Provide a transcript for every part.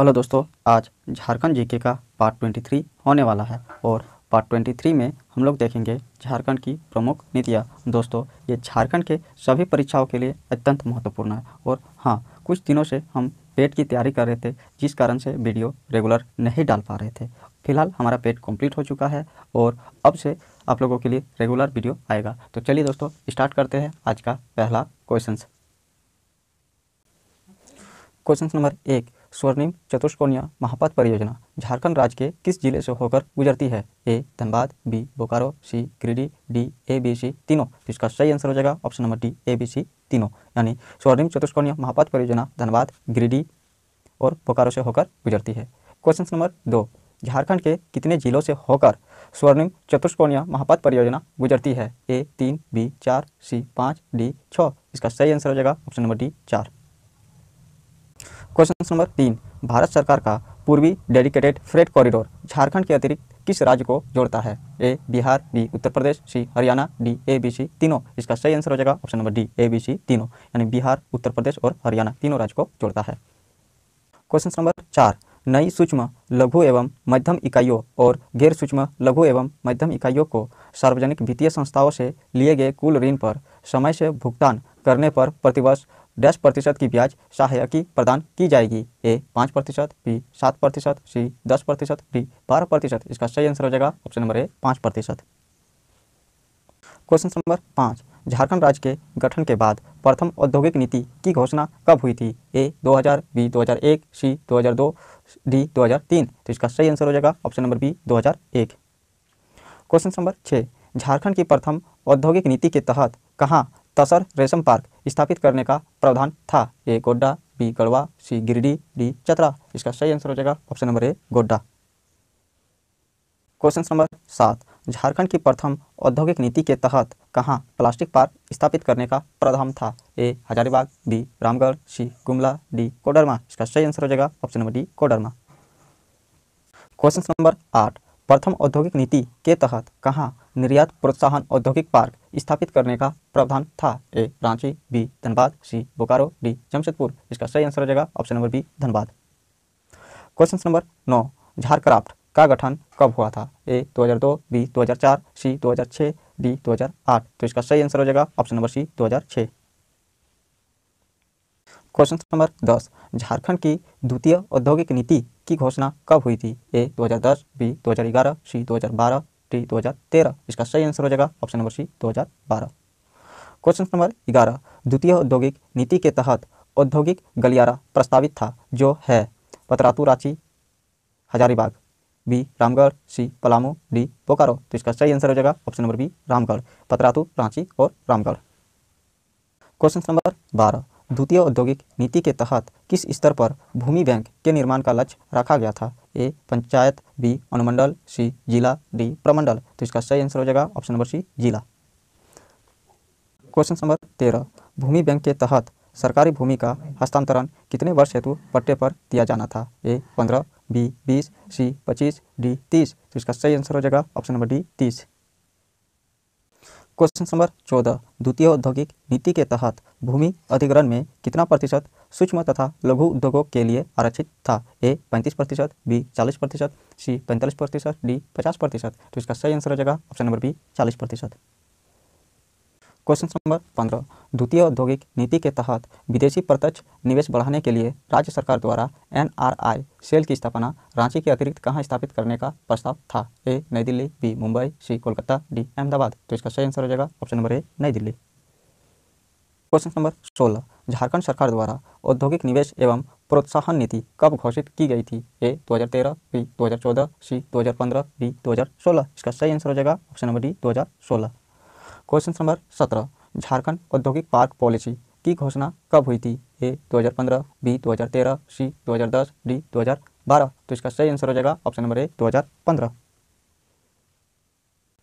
Hello दोस्तों आज Jharkhand GK का पार्ट 23 होने वाला है और पार्ट 23 में हम लोग देखेंगे झारखंड की प्रमुख नीतियाँ दोस्तों ये झारखंड के सभी परीक्षाओं के लिए अत्यंत महत्वपूर्ण है और हाँ कुछ दिनों से हम पेट की तैयारी कर रहे थे जिस कारण से वीडियो रेगुलर नहीं डाल पा रहे थे फिलहाल हमारा पेट कंप्लीट हो चुका है और अब से आप लोगों के लिए रेगुलर वीडियो आएगा तो चलिए दोस्तों स्टार्ट करते हैं आज का पहला क्वेश्चन क्वेश्चन नंबर एक स्वर्णिम चतुष्कोणिया महापथ परियोजना झारखंड राज्य के किस जिले से होकर गुजरती है A Dhanbad B Bokaro C Giridih D A B C तीनों इसका सही आंसर हो जाएगा option number D A B C तीनों यानी स्वर्णिम चतुष्कोणिया महापथ परियोजना धनबाद गिरिडीह और बोकारो से होकर गुजरती है क्वेश्चन नंबर दो झारखंड के कितने जिलों से होकर स्वर्णिम चतुष्कोणिया महापथ परियोजना गुजरती है ए तीन बी चार सी पाँच डी छः इसका सही आंसर हो जाएगा ऑप्शन नंबर डी चार क्वेश्चन नंबर तीन भारत सरकार का पूर्वी डेडिकेटेड फ्रेट कॉरिडोर झारखंड के अतिरिक्त किस राज्य को जोड़ता है A Bihar B Uttar Pradesh C Haryana D A B C तीनों इसका सही आंसर हो जाएगा option number D A B C तीनों यानी बिहार उत्तर प्रदेश और हरियाणा तीनों राज्य को जोड़ता है क्वेश्चन नंबर चार नई सूक्ष्म लघु एवं मध्यम इकाइयों और गैर सूक्ष्म लघु एवं मध्यम इकाइयों को सार्वजनिक वित्तीय संस्थाओं से लिए गए कुल ऋण पर समय से भुगतान करने पर प्रतिवर्ष दस प्रतिशत की ब्याज सहायकी प्रदान की जाएगी ए पाँच प्रतिशत बी सात प्रतिशत सी दस प्रतिशत डी बारह प्रतिशत इसका सही आंसर हो जाएगा ऑप्शन नंबर ए पाँच प्रतिशत क्वेश्चन नंबर पाँच झारखंड राज्य के गठन के बाद प्रथम औद्योगिक नीति की घोषणा कब हुई थी ए 2000 बी 2001 सी 2002 डी 2003 तो इसका सही आंसर हो जाएगा option number B 2001 question number छः झारखंड की प्रथम औद्योगिक नीति के तहत कहाँ तसर रेशम पार्क स्थापित करने का प्रावधान था A Godda B Garhwa C Giridih D Chatra इसका सही आंसर हो जाएगा option number A Godda question number सात झारखंड की प्रथम औद्योगिक नीति के तहत कहाँ प्लास्टिक पार्क स्थापित करने का प्रावधान था A Hazaribagh B Ramgarh C Gumla D Koderma इसका सही आंसर हो जाएगा option number D Koderma question number आठ प्रथम औद्योगिक नीति के तहत कहाँ निर्यात प्रोत्साहन औद्योगिक पार्क स्थापित करने का प्रावधान था A Ranchi B Dhanbad C Bokaro D Jamshedpur इसका सही आंसर हो जाएगा option number B Dhanbad question number नौ झारक्राफ्ट का गठन कब हुआ था ए 2002 बी 2004 सी 2006 डी 2008 तो इसका सही आंसर हो जाएगा option number C 2006 question number दस झारखंड की द्वितीय औद्योगिक नीति की घोषणा कब हुई थी ए 2010 बी 2011 सी 2012 हजार तेरह इसका सही आंसर हो जाएगा ऑप्शन नंबर सी बारह क्वेश्चन नंबर ग्यारह द्वितीय औद्योगिक नीति के तहत औद्योगिक गलियारा प्रस्तावित था जो है Patratu Ranchi Hazaribagh B Ramgarh C Palamu D Bokaro तो इसका सही आंसर हो जाएगा option number B Ramgarh Patratu Ranchi और रामगढ़ क्वेश्चन नंबर बारह द्वितीय औद्योगिक नीति के तहत किस स्तर पर भूमि बैंक के निर्माण का लक्ष्य रखा गया था ए पंचायत बी अनुमंडल सी जिला डी प्रमंडल तो इसका सही आंसर हो जाएगा ऑप्शन नंबर सी जिला क्वेश्चन नंबर तेरह भूमि बैंक के तहत सरकारी भूमि का हस्तांतरण कितने वर्ष हेतु पट्टे पर दिया जाना था ए पंद्रह बी बीस सी पच्चीस डी तीस तो इसका सही आंसर हो जाएगा ऑप्शन नंबर डी तीस क्वेश्चन नंबर चौदह द्वितीय औद्योगिक नीति के तहत भूमि अधिग्रहण में कितना प्रतिशत सूक्ष्म तथा लघु उद्योगों के लिए आरक्षित था ए पैंतीस प्रतिशत बी चालीस प्रतिशत सी पैंतालीस प्रतिशत डी पचास प्रतिशत तो इसका सही आंसर हो जाएगा ऑप्शन नंबर बी चालीस प्रतिशत क्वेश्चन नंबर पंद्रह द्वितीय औद्योगिक नीति के तहत विदेशी प्रत्यक्ष निवेश बढ़ाने के लिए राज्य सरकार द्वारा एनआरआई सेल की स्थापना रांची के अतिरिक्त कहाँ स्थापित करने का प्रस्ताव था A Nai Delhi B Mumbai C Kolkata D Ahmedabad तो इसका सही आंसर हो जाएगा ऑप्शन नंबर ए नई दिल्ली क्वेश्चन नंबर सोलह झारखंड सरकार द्वारा औद्योगिक निवेश एवं प्रोत्साहन नीति कब घोषित की गई थी ए दो बी दो सी दो बी दो इसका सही आंसर हो जाएगा ऑप्शन नंबर डी दो क्वेश्चन नंबर सत्रह झारखंड औद्योगिक पार्क पॉलिसी की घोषणा कब हुई थी ए 2015 बी 2013 सी 2010 डी 2012 तो इसका सही आंसर हो जाएगा option number A 2015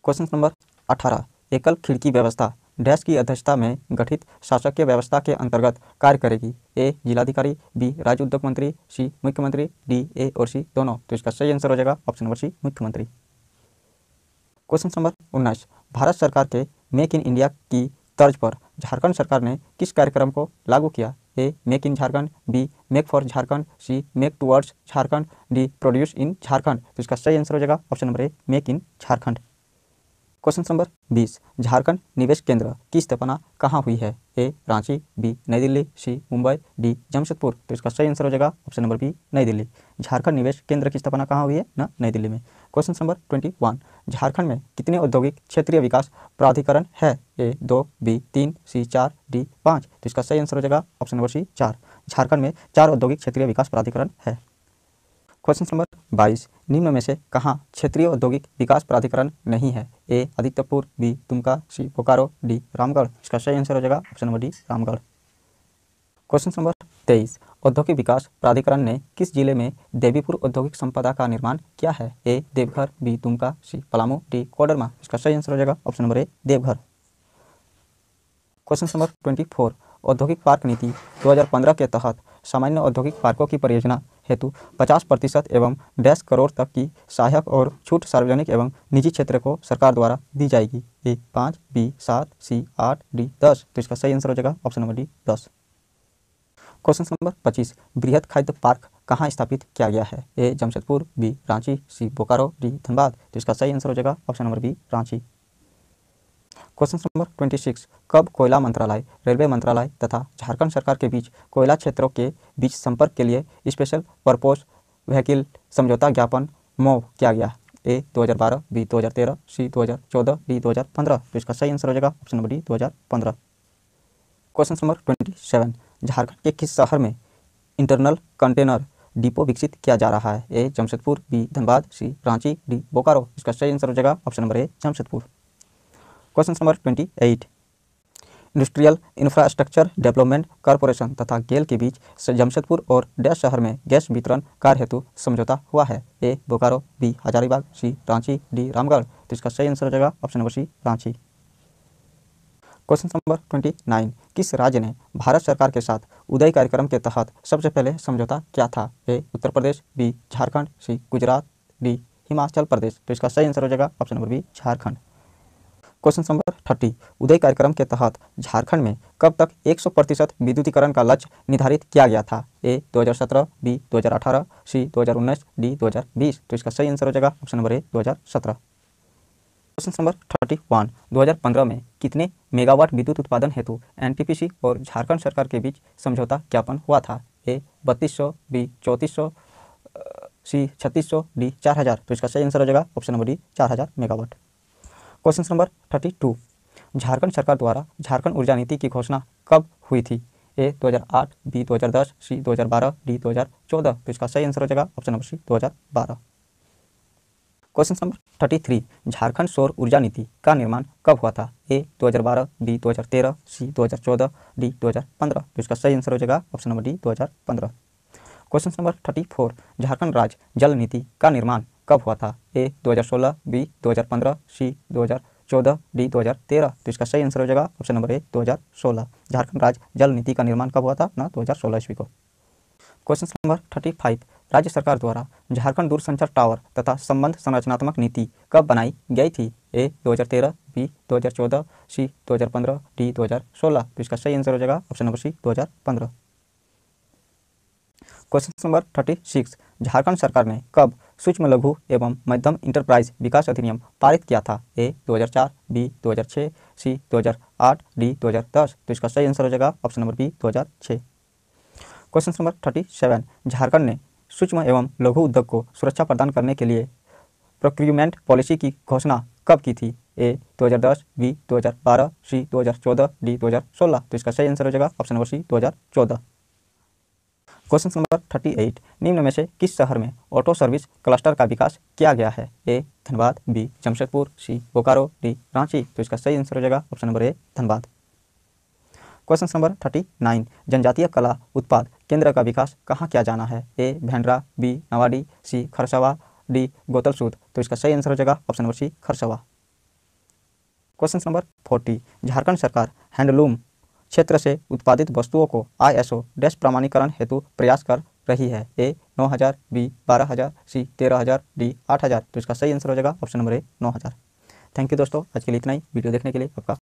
question number 18 एकल खिड़की व्यवस्था डैश की अध्यक्षता में गठित शासकीय व्यवस्था के अंतर्गत कार्य करेगी ए जिलाधिकारी बी राज्य उद्योग मंत्री सी मुख्यमंत्री डी ए और सी दोनों तो इसका सही आंसर हो जाएगा ऑप्शन नंबर सी मुख्यमंत्री क्वेश्चन नंबर उन्नीस भारत सरकार के मेक इन इंडिया की तर्ज पर झारखंड सरकार ने किस कार्यक्रम को लागू किया A make in Jharkhand B make for Jharkhand C make towards Jharkhand D produce in Jharkhand तो इसका सही आंसर हो जाएगा option number A make in Jharkhand question number बीस झारखंड निवेश केंद्र की स्थापना कहाँ हुई है ए Ranchi B Nai Delhi C Mumbai D Jamshedpur तो इसका सही आंसर हो जाएगा option number B Nai Delhi Jharkhand निवेश केंद्र की स्थापना कहाँ हुई है ना नई दिल्ली में question number twenty one Jharkhand में कितने औद्योगिक क्षेत्रीय विकास प्राधिकरण है ए दो बी तीन सी चार डी पाँच तो इसका सही आंसर हो जाएगा ऑप्शन नंबर सी चार झारखंड में चार औद्योगिक क्षेत्रीय विकास प्राधिकरण है क्वेश्चन नंबर बाईस निम्न में से कहाँ क्षेत्रीय औद्योगिक विकास प्राधिकरण नहीं है ए आदित्यपुर बी तुमका सी बोकारो डी रामगढ़ इसका सही आंसर हो जाएगा option number D Ramgarh question number तेईस औद्योगिक विकास प्राधिकरण ने किस जिले में देवीपुर औद्योगिक संपदा का निर्माण किया है ए देवघर बी तुमका सी पलामू डी कोडरमा इसका सही आंसर हो जाएगा option number A Deoghar question number twenty four औद्योगिक पार्क नीति 2015 के तहत सामान्य औद्योगिक पार्कों की परियोजना हेतु 50 प्रतिशत एवं डैश करोड़ तक की सहायक और छूट सार्वजनिक एवं निजी क्षेत्र को सरकार द्वारा दी जाएगी ए पाँच बी सात सी आठ डी दस तो इसका सही आंसर हो जाएगा ऑप्शन नंबर डी दस क्वेश्चन नंबर पच्चीस बृहद खाद्य पार्क कहाँ स्थापित किया गया है A Jamshedpur B Ranchi C Bokaro D Dhanbad तो इसका सही आंसर हो जाएगा option number B Ranchi question number twenty six कब कोयला मंत्रालय रेलवे मंत्रालय तथा झारखंड सरकार के बीच कोयला क्षेत्रों के बीच संपर्क के लिए स्पेशल पर्पोज व्हीकिल समझौता ज्ञापन मोव किया गया ए 2012 बी 2013 सी 2014 डी 2015 तो इसका सही आंसर हो जाएगा option number D 2015 question number twenty seven Jharkhand के किस शहर में इंटरनल कंटेनर डिपो विकसित किया जा रहा है A Jamshedpur B Dhanbad C Ranchi D Bokaro इसका सही आंसर हो जाएगा option number A Jamshedpur question number twenty eight industrial infrastructure development corporation तथा गेल के बीच जमशेदपुर और डैश शहर में गैस वितरण कार्य हेतु समझौता हुआ है A Bokaro B Hazaribagh C Ranchi D Ramgarh तो इसका सही आंसर हो जाएगा option number C Ranchi question number twenty nine किस राज्य ने भारत सरकार के साथ उदय कार्यक्रम के तहत सबसे पहले समझौता किया था A Uttar Pradesh B Jharkhand C Gujarat D Himachal Pradesh तो इसका सही आंसर हो जाएगा option number B Jharkhand question number thirty UDAY कार्यक्रम के तहत झारखंड में कब तक 100 प्रतिशत विद्युतीकरण का लक्ष्य निर्धारित किया गया था ए 2017, बी 2018, सी 2019, डी 2020 तो इसका सही आंसर हो जाएगा option number A 2017। Question number thirty one दो में कितने मेगावाट विद्युत उत्पादन हेतु सी और झारखंड सरकार के बीच समझौता ज्ञापन हुआ था ए सौ बी सौ सी छत्तीस सौ डी चार हजार तो इसका सही आंसर हो जाएगा ऑप्शन नंबर डी चार हज़ार megawatt question number thirty two Jharkhand सरकार द्वारा झारखंड ऊर्जा नीति की घोषणा कब हुई थी ए 2008 बी 2010 सी 2012 डी 2014 तो इसका सही आंसर हो जाएगा option number C 2012 question number thirty three Jharkhand सौर ऊर्जा नीति का निर्माण कब हुआ था ए 2012 बी 2013 सी 2014 डी 2015 तो इसका सही आंसर हो जाएगा option number D 2015 question number thirty four Jharkhand राज्य जल नीति का निर्माण कब हुआ था ए 2016 बी 2015 सी 2014 डी 2013 तो इसका सही आंसर हो जाएगा ऑप्शन नंबर ए 2016 झारखंड राज्य जल नीति का निर्माण कब हुआ था ना 2016 ईस्वी को क्वेश्चन नंबर 35 राज्य सरकार द्वारा झारखंड दूरसंचार टावर तथा संबंध संरचनात्मक नीति कब बनाई गई थी ए 2013 बी 2014 सी 2015 डी 2016 तो इसका सही आंसर हो जाएगा option number C 2015 question number 36 Jharkhand सरकार ने कब सूक्ष्म लघु एवं मध्यम इंटरप्राइज विकास अधिनियम पारित किया था ए 2004 बी 2006 सी 2008 डी 2010 तो इसका सही आंसर हो जाएगा option number B 2006 question number 37 Jharkhand ने सूक्ष्म एवं लघु उद्योग को सुरक्षा प्रदान करने के लिए प्रोक्यूमेंट पॉलिसी की घोषणा कब की थी ए 2010 बी 2012 सी 2014 डी 2016 तो इसका सही आंसर हो जाएगा option number C 2014 question number thirty eight निम्न में से किस शहर में ऑटो सर्विस क्लस्टर का विकास किया गया है A Dhanbad B Jamshedpur C Bokaro D Ranchi तो इसका सही आंसर हो जाएगा option number A Dhanbad question number thirty nine जनजातीय कला उत्पाद केंद्र का विकास कहाँ किया जाना है A Bhendra B Nawadi C Kharsawan D Gotalsud तो इसका सही आंसर हो जाएगा option number C Kharsawan question number forty Jharkhand सरकार हैंडलूम क्षेत्र से उत्पादित वस्तुओं को आईएसओ डैश प्रमाणीकरण हेतु प्रयास कर रही है ए नौ हज़ार बी बारह हज़ार सी तेरह हज़ार डी आठ हज़ार तो इसका सही आंसर हो जाएगा ऑप्शन नंबर ए नौ हज़ार थैंक यू दोस्तों आज के लिए इतना ही वीडियो देखने के लिए आपका